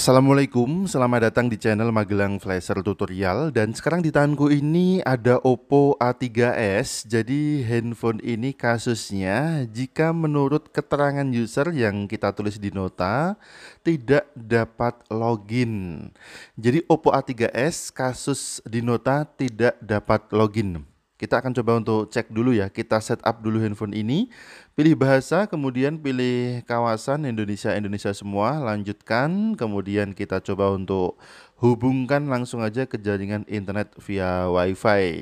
Assalamualaikum, selamat datang di channel Magelang Flasher Tutorial dan sekarang di tanganku ini ada Oppo A3s jadi handphone ini kasusnya jika menurut keterangan user yang kita tulis di nota tidak dapat login jadi Oppo A3s kasus di nota tidak dapat login kita akan coba untuk cek dulu ya. Kita setup dulu handphone ini. Pilih bahasa, kemudian pilih kawasan Indonesia Indonesia semua, lanjutkan, kemudian kita coba untuk hubungkan langsung aja ke jaringan internet via WiFi.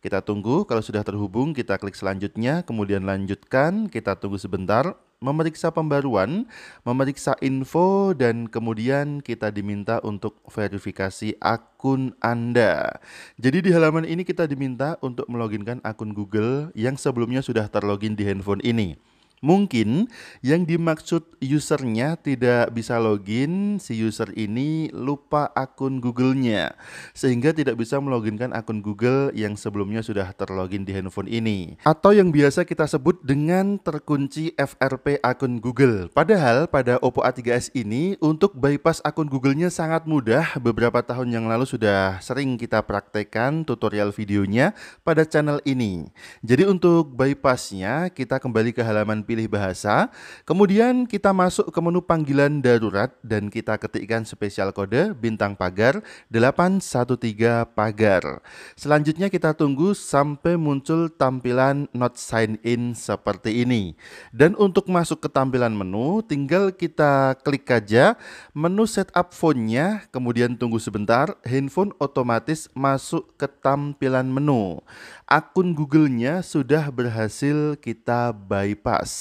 Kita tunggu kalau sudah terhubung, kita klik selanjutnya, kemudian lanjutkan, kita tunggu sebentar memeriksa pembaruan, memeriksa info, dan kemudian kita diminta untuk verifikasi akun Anda. Jadi di halaman ini kita diminta untuk meloginkan akun Google yang sebelumnya sudah terlogin di handphone ini. Mungkin yang dimaksud usernya tidak bisa login, si user ini lupa akun Google-nya, sehingga tidak bisa meloginkan akun Google yang sebelumnya sudah terlogin di handphone ini. Atau yang biasa kita sebut dengan terkunci FRP akun Google. Padahal pada Oppo A3s ini, untuk bypass akun Google-nya sangat mudah. Beberapa tahun yang lalu sudah sering kita praktekkan tutorial videonya pada channel ini. Jadi untuk bypass-nya kita kembali ke halaman pilih bahasa, kemudian kita masuk ke menu panggilan darurat dan kita ketikkan spesial kode bintang pagar 813 pagar. Selanjutnya kita tunggu sampai muncul tampilan not sign in seperti ini. Dan untuk masuk ke tampilan menu, tinggal kita klik aja menu setup phone-nya, kemudian tunggu sebentar, handphone otomatis masuk ke tampilan menu. Akun Google-nya sudah berhasil kita bypass.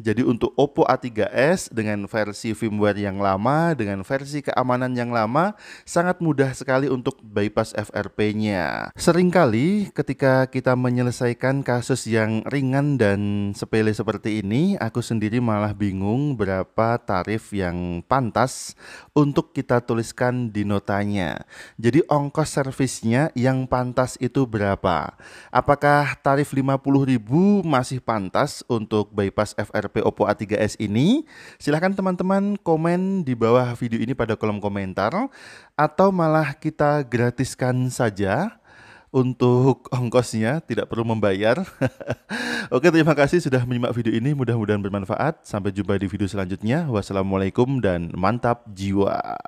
Jadi untuk Oppo A3s dengan versi firmware yang lama, dengan versi keamanan yang lama, sangat mudah sekali untuk bypass FRP-nya. Seringkali ketika kita menyelesaikan kasus yang ringan dan sepele seperti ini, aku sendiri malah bingung berapa tarif yang pantas untuk kita tuliskan di notanya. Jadi ongkos servisnya yang pantas itu berapa? Apakah tarif 50.000 masih pantas untuk bypass kipas FRP Oppo A3s ini? Silahkan teman-teman komen di bawah video ini pada kolom komentar atau malah kita gratiskan saja untuk ongkosnya tidak perlu membayar. Oke, terima kasih sudah menyimak video ini. Mudah-mudahan bermanfaat. Sampai jumpa di video selanjutnya. Wassalamualaikum dan mantap jiwa.